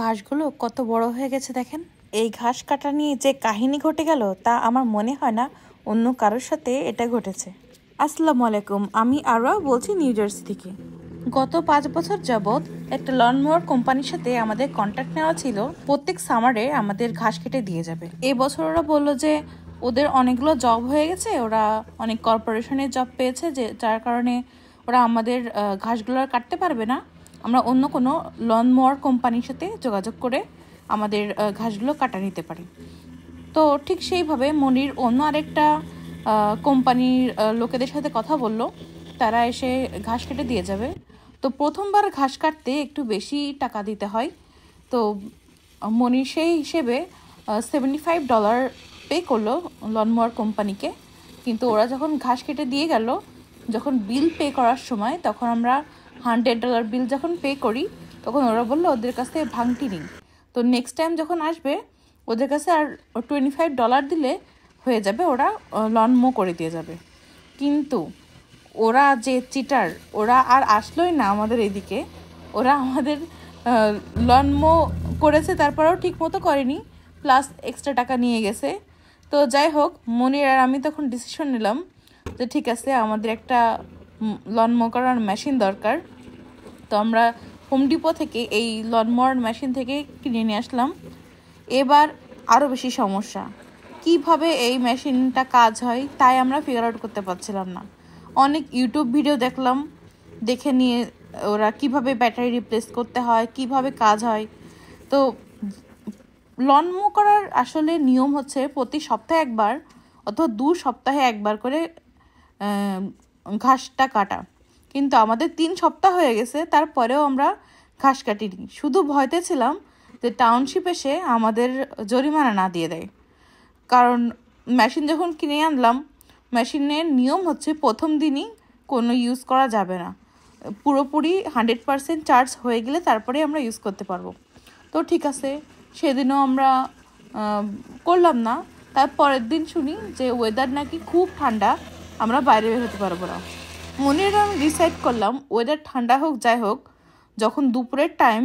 ঘাসগুলো কত বড় হয়ে গেছে দেখেন এই ঘাস কাটা নিয়ে যে কাহিনী ঘটে গেল তা আমার মনে হয় না অন্য কারোর সাথে এটা ঘটেছে আসসালামু আলাইকুম আমি আরও বলছি নিউ জার্সি থেকে গত পাঁচ বছর যাবৎ একটা লনমোয়ার কোম্পানির সাথে আমাদের কন্ট্যাক্ট নেওয়া ছিল প্রত্যেক সামারে আমাদের ঘাস কেটে দিয়ে যাবে এবছর ওরা বললো যে ওদের অনেকগুলো জব হয়ে গেছে ওরা অনেক কর্পোরেশনের জব পেয়েছে যে যার কারণে ওরা আমাদের ঘাসগুলো কাটতে পারবে না আমরা অন্য কোনো লন মোয়ার কোম্পানির সাথে যোগাযোগ করে আমাদের ঘাসগুলো কাটা নিতে পারি তো ঠিক সেইভাবে মনির অন্য আরেকটা কোম্পানির লোকেদের সাথে কথা বলল তারা এসে ঘাস কেটে দিয়ে যাবে তো প্রথমবার ঘাস কাটতে একটু বেশি টাকা দিতে হয় তো মনির সেই হিসেবে সেভেন্টি ফাইভ ডলার পে করলো লন মোয়ার কোম্পানিকে কিন্তু ওরা যখন ঘাস কেটে দিয়ে গেল যখন বিল পে করার সময় তখন আমরা হান্ড্রেড ডলার বিল যখন পে করি তখন ওরা বললো ওদের কাছ থেকে ভাঙটি নিই তো নেক্সট টাইম যখন আসবে ওদের কাছে আর টোয়েন্টি ফাইভ ডলার দিলে হয়ে যাবে ওরা লনমো করে দিয়ে যাবে কিন্তু ওরা যে চিটার ওরা আর আসলোই না আমাদের এদিকে ওরা আমাদের লনমো করেছে তারপরেও ঠিক মতো করেনি প্লাস এক্সট্রা টাকা নিয়ে গেছে তো যাই হোক মনির আর আমি তখন ডিসিশন নিলাম যে ঠিক আছে আমাদের একটা লনমো করার মেশিন দরকার তো আমরা হোম ডিপো থেকে এই লনমোয়ার মেশিন থেকে কিনে নিয়ে আসলাম এবার আরও বেশি সমস্যা কিভাবে এই মেশিনটা কাজ হয় তাই আমরা ফিগার আউট করতে পারছিলাম না অনেক ইউটিউব ভিডিও দেখলাম দেখে নিয়ে ওরা কিভাবে ব্যাটারি রিপ্লেস করতে হয় কিভাবে কাজ হয় তো লনমো করার আসলে নিয়ম হচ্ছে প্রতি সপ্তাহে একবার অথবা দু সপ্তাহে একবার করে ঘাসটা কাটা কিন্তু আমাদের তিন সপ্তাহ হয়ে গেছে তারপরেও আমরা ঘাস কাটিনি শুধু ভয়তে ছিলাম যে টাউনশিপ এসে আমাদের জরিমানা না দিয়ে দেয় কারণ মেশিন যখন কিনে আনলাম মেশিনের নিয়ম হচ্ছে প্রথম দিনই কোনো ইউজ করা যাবে না পুরোপুরি হান্ড্রেড পারসেন্ট চার্জ হয়ে গেলে তারপরে আমরা ইউজ করতে পারবো তো ঠিক আছে সেদিনও আমরা করলাম না তার পরের দিন শুনি যে ওয়েদার নাকি খুব ঠান্ডা আমরা বাইরে বের হতে পারবো না মনে আমি ডিসাইড করলাম ওয়েদার ঠান্ডা হোক যাই হোক যখন দুপুরের টাইম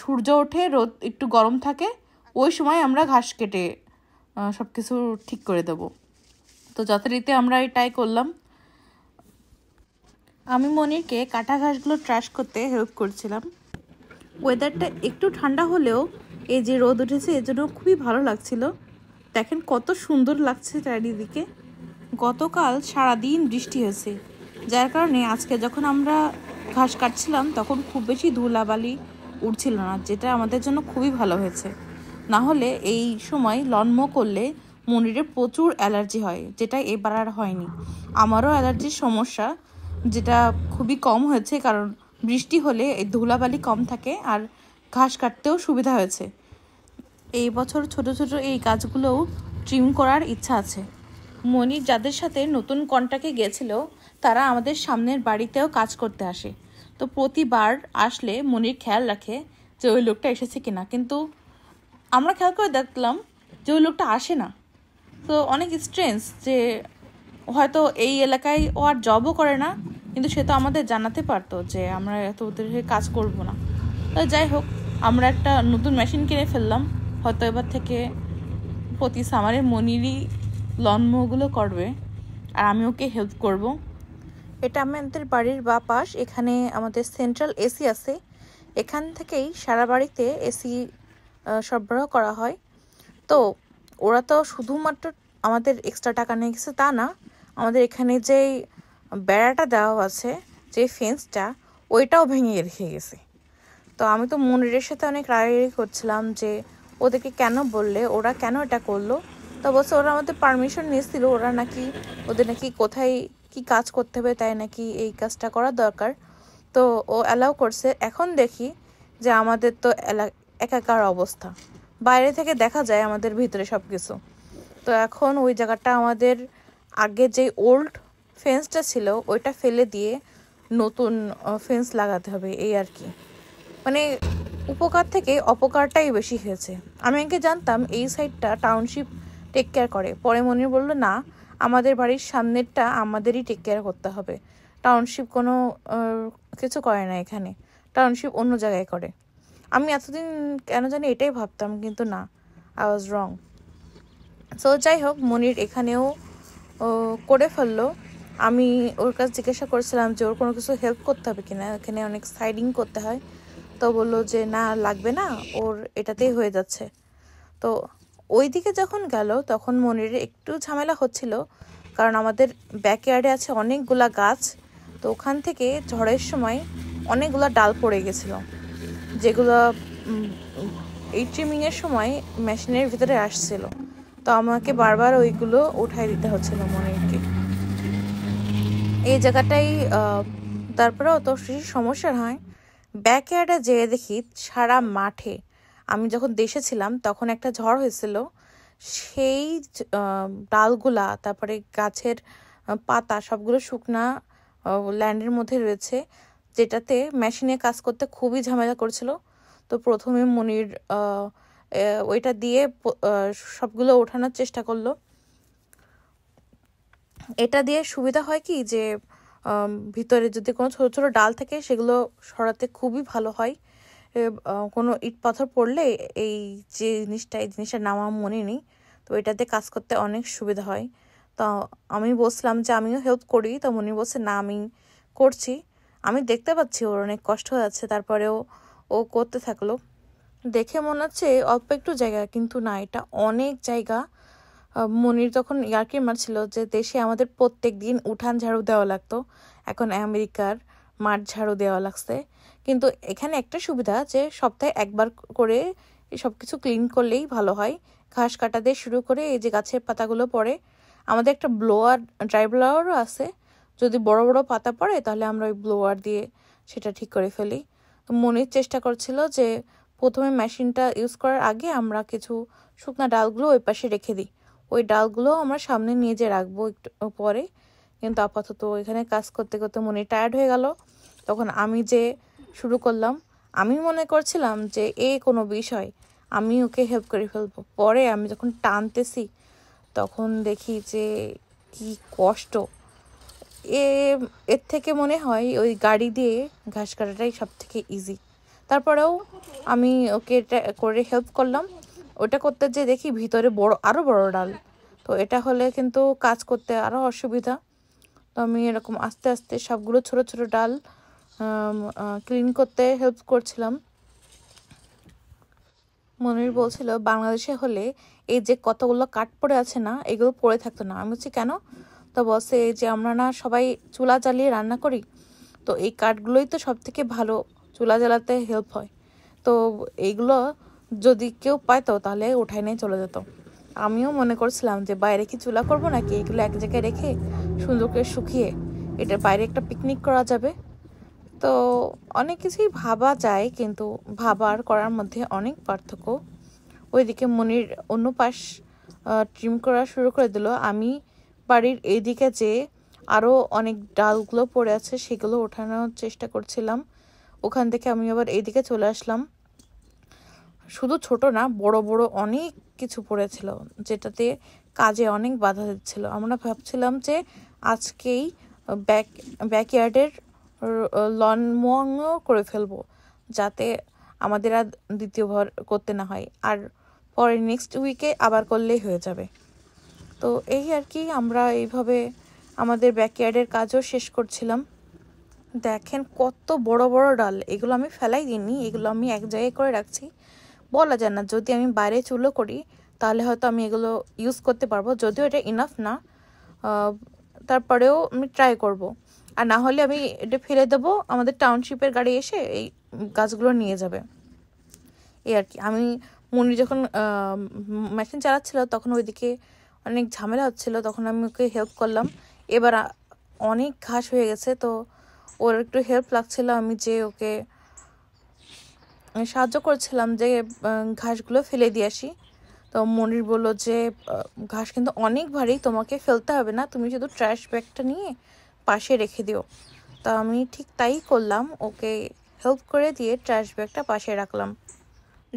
সূর্য ওঠে রোদ একটু গরম থাকে ওই সময় আমরা ঘাস কেটে সব কিছু ঠিক করে দেব তো যথারীতি আমরা এটাই করলাম আমি মনিরকে কাটা ঘাসগুলো ট্রাশ করতে হেল্প করছিলাম ওয়েদারটা একটু ঠান্ডা হলেও এই যে রোদ উঠেছে এজন্য খুবই ভালো লাগছিল দেখেন কত সুন্দর লাগছে চারিদিকে গতকাল সারাদিন বৃষ্টি হয়েছে যার কারণে আজকে যখন আমরা ঘাস কাটছিলাম তখন খুব বেশি ধুলাবালি উঠছিল না যেটা আমাদের জন্য খুবই ভালো হয়েছে না হলে এই সময় লন্ম করলে মনিরে প্রচুর অ্যালার্জি হয় যেটা এবার আর হয়নি আমারও অ্যালার্জির সমস্যা যেটা খুবই কম হয়েছে কারণ বৃষ্টি হলে এই ধুলাবালি কম থাকে আর ঘাস কাটতেও সুবিধা হয়েছে এই বছর ছোট ছোট এই গাছগুলোও ট্রিম করার ইচ্ছা আছে মনি যাদের সাথে নতুন কন্ট্রাক্টে গেছিল তারা আমাদের সামনের বাড়িতেও কাজ করতে আসে তো প্রতিবার আসলে মনির খেয়াল রাখে যে ওই লোকটা এসেছে কিনা কিন্তু আমরা খেয়াল করে দেখলাম যে ওই লোকটা আসে না তো অনেক স্ট্রেন্স যে হয়তো এই এলাকায় ও আর জবও করে না কিন্তু সে তো আমাদের জানাতে পারতো যে আমরা এত ওদের কাজ করব না তো যাই হোক আমরা একটা নতুন মেশিন কিনে ফেললাম হয়তো এবার থেকে প্রতি সামারে মনিরই লনমোগুলো করবে আর আমি ওকে হেল্প করব। এটা আমাদের বাড়ির বা পাশ এখানে আমাদের সেন্ট্রাল এসি আছে এখান থেকেই সারা বাড়িতে এসি সরবরাহ করা হয় তো ওরা তো শুধুমাত্র আমাদের এক্সট্রা টাকা নিয়ে গেছে তা না আমাদের এখানে যে বেড়াটা দেওয়া আছে যে ফেন্সটা ওইটাও ভেঙে রেখে গেছে তো আমি তো মনিরের সাথে অনেক রাগারাগি করছিলাম যে ওদেরকে কেন বললে ওরা কেন এটা করলো তো বলছে ওরা আমাদের পারমিশন নিয়েছিল ওরা নাকি ওদের নাকি কোথায় কি কাজ করতে হবে তাই নাকি এই কাজটা করা দরকার তো ও অ্যালাউ করছে এখন দেখি যে আমাদের তো একাকার অবস্থা বাইরে থেকে দেখা যায় আমাদের ভিতরে সব কিছু তো এখন ওই জায়গাটা আমাদের আগে যে ওল্ড ফেন্সটা ছিল ওইটা ফেলে দিয়ে নতুন ফেন্স লাগাতে হবে এই আর কি মানে উপকার থেকে অপকারটাই বেশি হয়েছে আমি আগে জানতাম এই সাইডটা টাউনশিপ টেক কেয়ার করে পরে মনির বলল না আমাদের বাড়ির সামনেরটা আমাদেরই টেক কেয়ার করতে হবে টাউনশিপ কোনো কিছু করে না এখানে টাউনশিপ অন্য জায়গায় করে আমি এতদিন কেন জানি এটাই ভাবতাম কিন্তু না আই ওয়াজ রং সো যাই হোক মনির এখানেও করে ফেললো আমি ওর কাছে জিজ্ঞাসা করছিলাম যে ওর কোনো কিছু হেল্প করতে হবে কিনা এখানে অনেক সাইডিং করতে হয় তো বললো যে না লাগবে না ওর এটাতেই হয়ে যাচ্ছে তো ওই দিকে যখন গেল তখন মনির একটু ঝামেলা হচ্ছিল কারণ আমাদের ব্যাকয়ার্ডে আছে অনেকগুলা গাছ তো ওখান থেকে ঝড়ের সময় অনেকগুলা ডাল পড়ে গেছিল যেগুলো এই ট্রিমিংয়ের সময় মেশিনের ভিতরে আসছিল তো আমাকে বারবার ওইগুলো উঠাই দিতে হচ্ছিল মনিরকে এই জায়গাটাই তারপরে অত সমস্যা হয় ব্যাকয়ার্ডে যেয়ে দেখি সারা মাঠে আমি যখন দেশে ছিলাম তখন একটা ঝড় হয়েছিল সেই ডালগুলা তারপরে গাছের পাতা সবগুলো শুকনা ল্যান্ডের মধ্যে রয়েছে যেটাতে মেশিনে কাজ করতে খুবই ঝামেলা করছিল তো প্রথমে মনির ওইটা দিয়ে সবগুলো ওঠানোর চেষ্টা করলো এটা দিয়ে সুবিধা হয় কি যে ভিতরে যদি কোনো ছোটো ছোটো ডাল থাকে সেগুলো সরাতে খুবই ভালো হয় কোনো ইট পাথর পড়লে এই যে জিনিসটা এই জিনিসটার নাম আমার মনে নেই তো এটাতে কাজ করতে অনেক সুবিধা হয় তো আমি বসলাম যে আমিও হেল্প করি তো মনি বলছে না আমি করছি আমি দেখতে পাচ্ছি ওর অনেক কষ্ট হয়ে যাচ্ছে তারপরেও ও করতে থাকলো দেখে মনে হচ্ছে অল্প একটু জায়গা কিন্তু না এটা অনেক জায়গা মনির তখন ইয়ার্কি মারছিল যে দেশে আমাদের প্রত্যেক দিন উঠান ঝাড়ু দেওয়া লাগতো এখন আমেরিকার মাঠ ঝাড়ু দেওয়া লাগছে কিন্তু এখানে একটা সুবিধা যে সপ্তাহে একবার করে সব কিছু ক্লিন করলেই ভালো হয় ঘাস কাটা দিয়ে শুরু করে এই যে গাছের পাতাগুলো পড়ে আমাদের একটা ব্লোয়ার ড্রাই ব্লোয়ারও আছে যদি বড় বড় পাতা পড়ে তাহলে আমরা ওই ব্লোয়ার দিয়ে সেটা ঠিক করে ফেলি মনির চেষ্টা করছিল যে প্রথমে মেশিনটা ইউজ করার আগে আমরা কিছু শুকনা ডালগুলো ওই পাশে রেখে দিই ওই ডালগুলো আমরা সামনে নিয়ে যে রাখবো একটু পরে কিন্তু আপাতত এখানে কাজ করতে করতে মনে টায়ার্ড হয়ে গেল তখন আমি যে শুরু করলাম আমি মনে করছিলাম যে এ কোনো বিষয় আমি ওকে হেল্প করে ফেলবো পরে আমি যখন টানতেছি তখন দেখি যে কি কষ্ট এ এর থেকে মনে হয় ওই গাড়ি দিয়ে ঘাস কাটাটাই সব থেকে ইজি তারপরেও আমি ওকে এটা করে হেল্প করলাম ওটা করতে যে দেখি ভিতরে বড় আরও বড় ডাল তো এটা হলে কিন্তু কাজ করতে আরও অসুবিধা তো আমি এরকম আস্তে আস্তে সবগুলো ছোট ছোট ডাল ক্লিন করতে হেল্প করছিলাম মনির বলছিল বাংলাদেশে হলে এই যে কতগুলো কাঠ পড়ে আছে না এগুলো পড়ে থাকতো না আমি বলছি কেন তো বসে যে আমরা না সবাই চুলা জ্বালিয়ে রান্না করি তো এই কাঠগুলোই তো সব থেকে ভালো চুলা জ্বালাতে হেল্প হয় তো এইগুলো যদি কেউ পাইতো তাহলে উঠায় নিয়ে চলে যেত আমিও মনে করছিলাম যে বাইরে কি চুলা করব নাকি এগুলো এক জায়গায় রেখে সুন্দর করে শুকিয়ে এটার বাইরে একটা পিকনিক করা যাবে তো অনেক কিছুই ভাবা যায় কিন্তু ভাবার করার মধ্যে অনেক পার্থক্য ওইদিকে মনির অন্য পাশ ট্রিম করা শুরু করে দিল আমি বাড়ির এইদিকে যে আরও অনেক ডালগুলো পড়ে আছে সেগুলো ওঠানোর চেষ্টা করছিলাম ওখান থেকে আমি আবার এইদিকে চলে আসলাম শুধু ছোট না বড় বড় অনেক কিছু পড়েছিল যেটাতে কাজে অনেক বাধা দিচ্ছিল আমরা ভাবছিলাম যে আজকেই ব্যাক ব্যাকয়ার্ডের লন করে ফেলবো যাতে আমাদের আর দ্বিতীয়বার করতে না হয় আর পরে নেক্সট উইকে আবার করলেই হয়ে যাবে তো এই আর কি আমরা এইভাবে আমাদের ব্যাকয়ার্ডের কাজও শেষ করছিলাম দেখেন কত বড় বড় ডাল এগুলো আমি ফেলাই দিইনি এগুলো আমি এক জায়গায় করে রাখছি বলা যায় না যদি আমি বাইরে চুলো করি তাহলে হয়তো আমি এগুলো ইউজ করতে পারবো যদিও এটা ইনাফ না তারপরেও আমি ট্রাই করব। আর না হলে আমি এটা ফেলে দেবো আমাদের টাউনশিপের গাড়ি এসে এই গাছগুলো নিয়ে যাবে এই আর কি আমি মনি যখন মেশিন চালাচ্ছিল তখন ওইদিকে অনেক ঝামেলা হচ্ছিলো তখন আমি ওকে হেল্প করলাম এবার অনেক ঘাস হয়ে গেছে তো ওর একটু হেল্প লাগছিল আমি যে ওকে সাহায্য করছিলাম যে ঘাসগুলো ফেলে দিয়ে আসি তো মনির বললো যে ঘাস কিন্তু অনেক ভারী তোমাকে ফেলতে হবে না তুমি শুধু ট্র্যাশ ব্যাগটা নিয়ে পাশে রেখে দিও তা আমি ঠিক তাই করলাম ওকে হেল্প করে দিয়ে ট্র্যাশ ব্যাগটা পাশে রাখলাম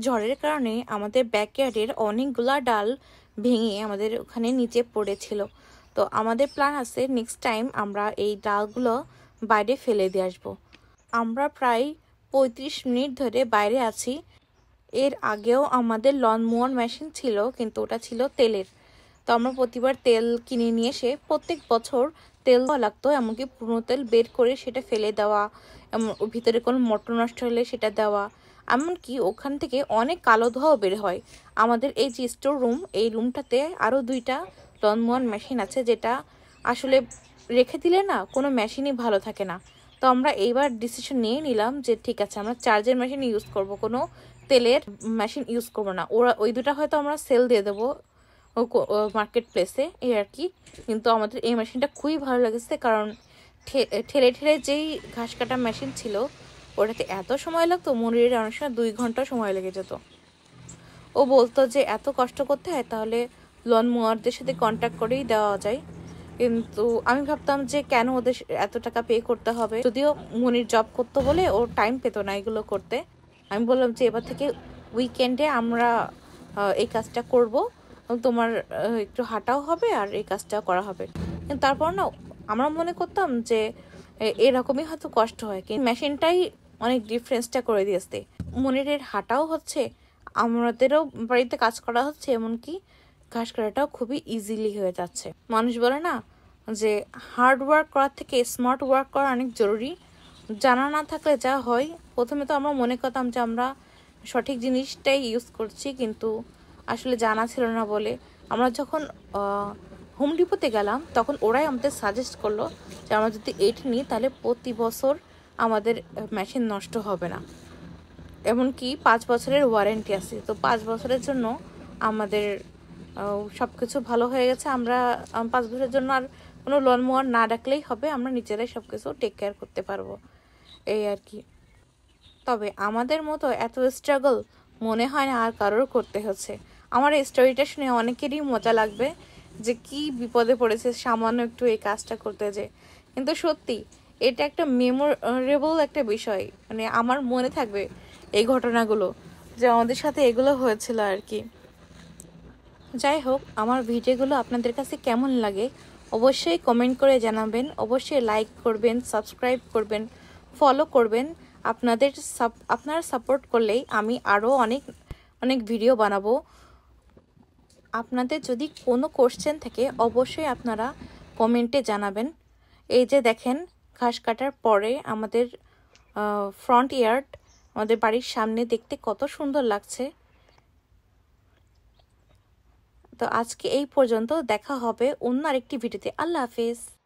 ঝড়ের কারণে আমাদের ব্যাকয়ার্ডের অনেকগুলা ডাল ভেঙে আমাদের ওখানে নিচে পড়েছিল তো আমাদের প্ল্যান আছে নেক্সট টাইম আমরা এই ডালগুলো বাইরে ফেলে দিয়ে আসবো আমরা প্রায় পঁয়ত্রিশ মিনিট ধরে বাইরে আছি এর আগেও আমাদের লন মোয়ার মেশিন ছিল কিন্তু ওটা ছিল তেলের তো আমরা প্রতিবার তেল কিনে নিয়ে এসে প্রত্যেক বছর তেল দেওয়া লাগতো এমনকি পুরনো তেল বের করে সেটা ফেলে দেওয়া এমন ভিতরে কোনো মটর নষ্ট হলে সেটা দেওয়া এমনকি ওখান থেকে অনেক কালো ধোয়াও বের হয় আমাদের এই যে স্টোর রুম এই রুমটাতে আরও দুইটা লন মোয়ার মেশিন আছে যেটা আসলে রেখে দিলে না কোনো মেশিনই ভালো থাকে না তো আমরা এইবার ডিসিশন নিয়ে নিলাম যে ঠিক আছে আমরা চার্জের মেশিন ইউজ করব কোনো তেলের মেশিন ইউজ করবো না ওরা ওই দুটা হয়তো আমরা সেল দিয়ে দেবো মার্কেট প্লেসে এই আর কি কিন্তু আমাদের এই মেশিনটা খুবই ভালো লেগেছে কারণ ঠেলে ঠেলে যেই ঘাস কাটা মেশিন ছিল ওটাতে এত সময় লাগতো মনিরের অনেক সময় দুই ঘন্টা সময় লেগে যেত ও বলতো যে এত কষ্ট করতে হয় তাহলে লন মোয়ারদের সাথে কন্ট্যাক্ট করেই দেওয়া যায় কিন্তু আমি ভাবতাম যে কেন ওদের এত টাকা পে করতে হবে যদিও মনির জব করতো বলে ও টাইম পেতো না এগুলো করতে আমি বললাম যে এবার থেকে উইকেন্ডে আমরা এই কাজটা করব তোমার একটু হাঁটাও হবে আর এই কাজটা করা হবে কিন্তু তারপর না আমরা মনে করতাম যে এরকমই হয়তো কষ্ট হয় কিন্তু মেশিনটাই অনেক ডিফারেন্সটা করে দিয়েছে মনিরের হাঁটাও হচ্ছে আমাদেরও বাড়িতে কাজ করা হচ্ছে এমনকি ঘাস কাটাটাও খুবই ইজিলি হয়ে যাচ্ছে মানুষ বলে না যে হার্ড ওয়ার্ক করার থেকে স্মার্ট ওয়ার্ক করা অনেক জরুরি জানা না থাকলে যা হয় প্রথমে তো আমরা মনে করতাম যে আমরা সঠিক জিনিসটাই ইউজ করছি কিন্তু আসলে জানা ছিল না বলে আমরা যখন হোম ডিপোতে গেলাম তখন ওরাই আমাদের সাজেস্ট করলো যে আমরা যদি এইট নিই তাহলে প্রতি বছর আমাদের মেশিন নষ্ট হবে না এমনকি পাঁচ বছরের ওয়ারেন্টি আছে তো পাঁচ বছরের জন্য আমাদের সব কিছু ভালো হয়ে গেছে আমরা পাঁচ বছরের জন্য আর কোনো লোন মোয়ার না ডাকলেই হবে আমরা নিজেরাই সব কিছু টেক কেয়ার করতে পারবো এই আর কি তবে আমাদের মতো এত স্ট্রাগল মনে হয় না আর কারোর করতে হচ্ছে আমার এই স্টোরিটা শুনে অনেকেরই মজা লাগবে যে কি বিপদে পড়েছে সামান্য একটু এই কাজটা করতে যে কিন্তু সত্যি এটা একটা মেমোরেবল একটা বিষয় মানে আমার মনে থাকবে এই ঘটনাগুলো যে আমাদের সাথে এগুলো হয়েছিল আর কি যাই হোক আমার ভিডিওগুলো আপনাদের কাছে কেমন লাগে অবশ্যই কমেন্ট করে জানাবেন অবশ্যই লাইক করবেন সাবস্ক্রাইব করবেন ফলো করবেন আপনাদের সাপ আপনার সাপোর্ট করলেই আমি আরও অনেক অনেক ভিডিও বানাবো আপনাদের যদি কোনো কোশ্চেন থাকে অবশ্যই আপনারা কমেন্টে জানাবেন এই যে দেখেন ঘাস কাটার পরে আমাদের ফ্রন্ট ইয়ার্ড আমাদের বাড়ির সামনে দেখতে কত সুন্দর লাগছে তো আজকে এই পর্যন্ত দেখা হবে অন্য আরেকটি ভিডিওতে আল্লাহ হাফেজ